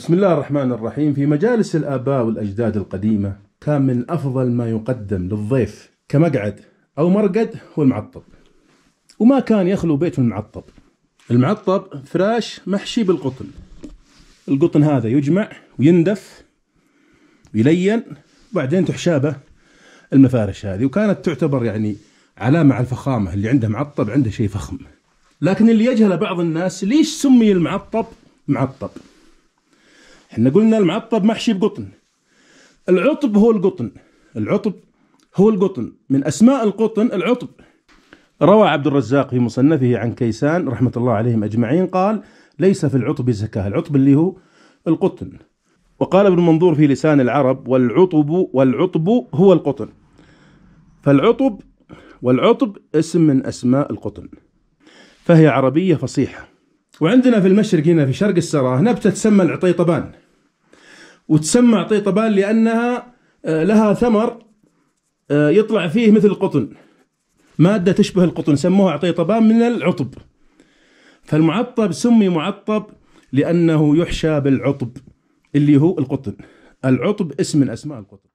بسم الله الرحمن الرحيم في مجالس الآباء والأجداد القديمة كان من أفضل ما يقدم للضيف كمقعد أو مرقد هو المعطب وما كان يخلو بيت المعطب المعطب فراش محشي بالقطن القطن هذا يجمع ويندف ويلين وبعدين تحشابه المفارش هذه وكانت تعتبر يعني علامة على الفخامة اللي عنده معطب عنده شيء فخم لكن اللي يجهله بعض الناس ليش سمي المعطب معطب احنا قلنا المعطب محشي بقطن العطب هو القطن العطب هو القطن من أسماء القطن العطب روى عبد الرزاق في مصنفه عن كيسان رحمة الله عليهم أجمعين قال ليس في العطب زكاة العطب اللي هو القطن وقال ابن منظور في لسان العرب والعطب والعطب هو القطن فالعطب والعطب اسم من أسماء القطن فهي عربية فصيحة وعندنا في المشرق هنا في شرق السراة نبتة تسمى العطيطبان وتسمى عطيطبال لأنها آه، لها ثمر آه، يطلع فيه مثل القطن مادة تشبه القطن سموها عطيطبان من العطب فالمعطب سمي معطب لأنه يحشى بالعطب اللي هو القطن العطب اسم من أسماء القطن